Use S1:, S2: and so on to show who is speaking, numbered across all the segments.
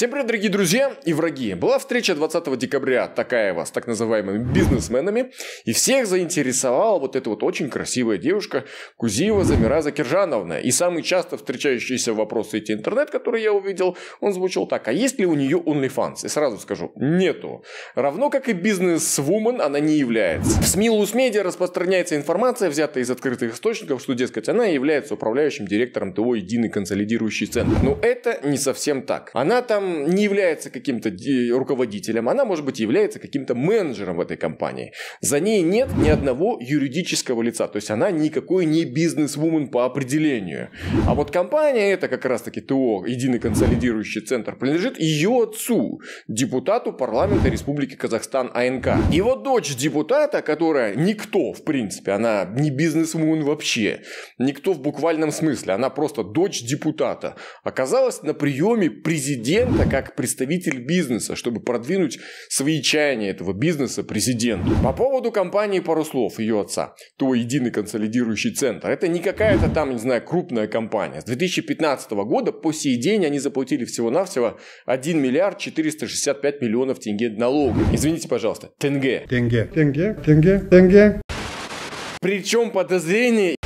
S1: Всем привет, дорогие друзья и враги! Была встреча 20 декабря такая вас так называемыми бизнесменами, и всех заинтересовала вот эта вот очень красивая девушка Кузиева Замираза Киржановна. И самый часто встречающийся вопрос сети интернет, который я увидел, он звучал так, а есть ли у нее OnlyFans? И сразу скажу, нету. Равно как и бизнес-вумен она не является. В СМИ Медиа распространяется информация, взятая из открытых источников, что, дескать, она является управляющим директором ТО «Единый консолидирующий центр». Но это не совсем так. Она там не является каким-то руководителем, она, может быть, является каким-то менеджером в этой компании. За ней нет ни одного юридического лица, то есть она никакой не бизнес-вумен по определению. А вот компания, это как раз-таки ТО, единый консолидирующий центр, принадлежит ее отцу, депутату парламента Республики Казахстан АНК. И вот дочь депутата, которая никто, в принципе, она не бизнес-вумен вообще, никто в буквальном смысле, она просто дочь депутата, оказалась на приеме президента это как представитель бизнеса, чтобы продвинуть свои чаяния этого бизнеса президенту. По поводу компании пару слов ее отца, то единый консолидирующий центр. Это не какая-то там, не знаю, крупная компания. С 2015 года по сей день они заплатили всего-навсего 1 миллиард 465 миллионов тенге налогов. Извините, пожалуйста, тенге. Тенге, тенге, тенге, тенге. Причем подозрения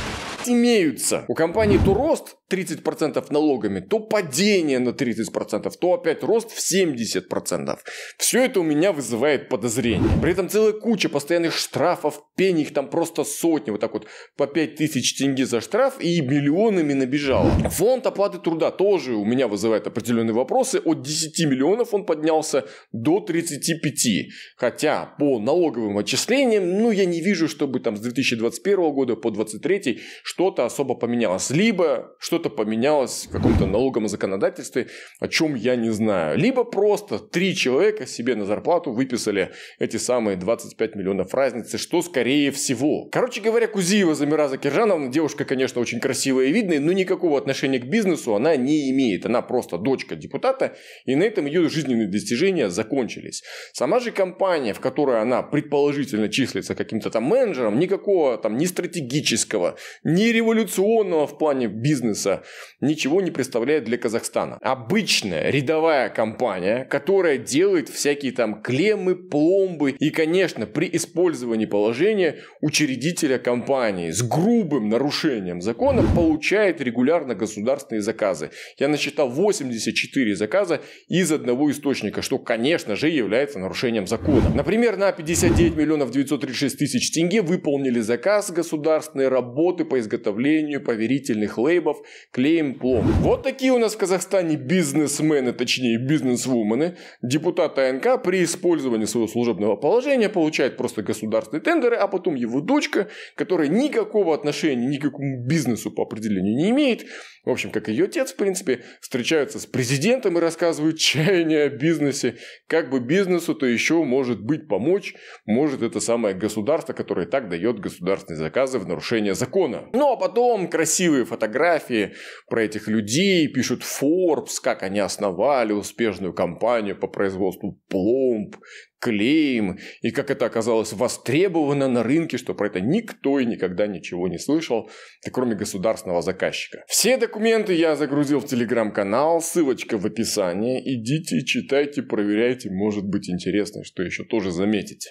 S1: имеются. У компании Турост 30% налогами, то падение на 30%, то опять рост в 70%. Все это у меня вызывает подозрение. При этом целая куча постоянных штрафов, пени, их там просто сотни, вот так вот по 5000 тенге за штраф и миллионами набежал Фонд оплаты труда тоже у меня вызывает определенные вопросы. От 10 миллионов он поднялся до 35. Хотя по налоговым отчислениям, ну я не вижу, чтобы там с 2021 года по 2023 что-то особо поменялось. Либо что что-то поменялось в каком-то налоговом законодательстве, о чем я не знаю. Либо просто три человека себе на зарплату выписали эти самые 25 миллионов разницы, что скорее всего. Короче говоря, Кузиева Замираза Киржановна, девушка, конечно, очень красивая и видная, но никакого отношения к бизнесу она не имеет. Она просто дочка депутата, и на этом ее жизненные достижения закончились. Сама же компания, в которой она предположительно числится каким-то там менеджером, никакого там ни стратегического, ни революционного в плане бизнеса, Феникса ничего не представляет для Казахстана. Обычная рядовая компания, которая делает всякие там клеммы, пломбы и, конечно, при использовании положения учредителя компании с грубым нарушением закона получает регулярно государственные заказы. Я насчитал 84 заказа из одного источника, что, конечно же, является нарушением закона. Например, на 59 миллионов 936 тысяч тенге выполнили заказ государственной работы по изготовлению поверительных лейбов клеем плом. Вот такие у нас в Казахстане бизнесмены, точнее бизнесвумены, депутаты АНК при использовании своего служебного положения получают просто государственные тендеры, а потом его дочка, которая никакого отношения ни к какому бизнесу по определению не имеет, в общем, как ее отец, в принципе, встречаются с президентом и рассказывают чаяния о бизнесе. Как бы бизнесу-то еще может быть помочь, может это самое государство, которое так дает государственные заказы в нарушение закона. Ну а потом красивые фотографии про этих людей, пишут Forbes, как они основали успешную компанию по производству пломб, клеем, и как это оказалось востребовано на рынке, что про это никто и никогда ничего не слышал, кроме государственного заказчика. Все документы я загрузил в телеграм-канал, ссылочка в описании. Идите, читайте, проверяйте, может быть интересно, что еще тоже заметить.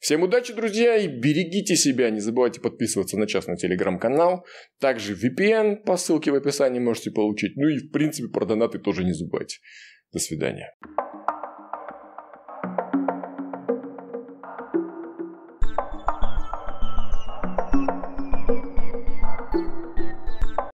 S1: Всем удачи, друзья, и берегите себя. Не забывайте подписываться на частный телеграм-канал. Также VPN по ссылке в описании можете получить. Ну и, в принципе, про донаты тоже не забывайте. До свидания.